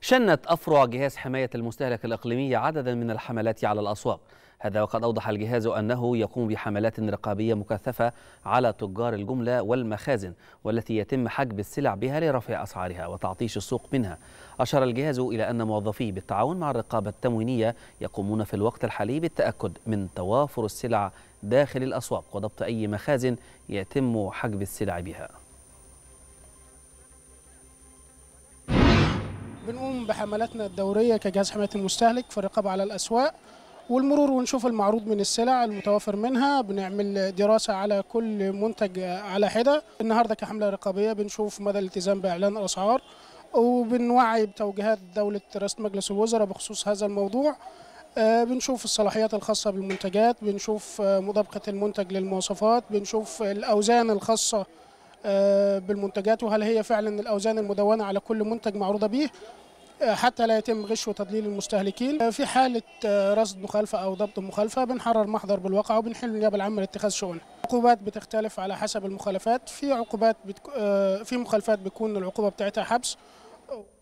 شنت أفرع جهاز حماية المستهلك الإقليمية عددا من الحملات على الأسواق هذا وقد أوضح الجهاز أنه يقوم بحملات رقابية مكثفة على تجار الجملة والمخازن والتي يتم حجب السلع بها لرفع أسعارها وتعطيش السوق منها أشار الجهاز إلى أن موظفي بالتعاون مع الرقابة التموينية يقومون في الوقت الحالي بالتأكد من توافر السلع داخل الأسواق وضبط أي مخازن يتم حجب السلع بها بنقوم بحملاتنا الدورية كجهاز حماية المستهلك في الرقابة على الأسواق والمرور ونشوف المعروض من السلع المتوافر منها بنعمل دراسة على كل منتج على حدة النهاردة كحملة رقابية بنشوف مدى الالتزام بإعلان الأسعار وبنوعي بتوجيهات دولة رئاسة مجلس الوزراء بخصوص هذا الموضوع آه، بنشوف الصلاحيات الخاصة بالمنتجات بنشوف آه، مطابقة المنتج للمواصفات بنشوف الأوزان الخاصة آه، بالمنتجات وهل هي فعلا الاوزان المدونه على كل منتج معروضه به آه، حتى لا يتم غش وتضليل المستهلكين آه، في حالة رصد مخالفة أو ضبط مخالفة بنحرر محضر بالواقع وبنحل النيابة العامة لاتخاذ شؤونه العقوبات بتختلف على حسب المخالفات في عقوبات بتك... في مخالفات بتكون العقوبة بتاعتها حبس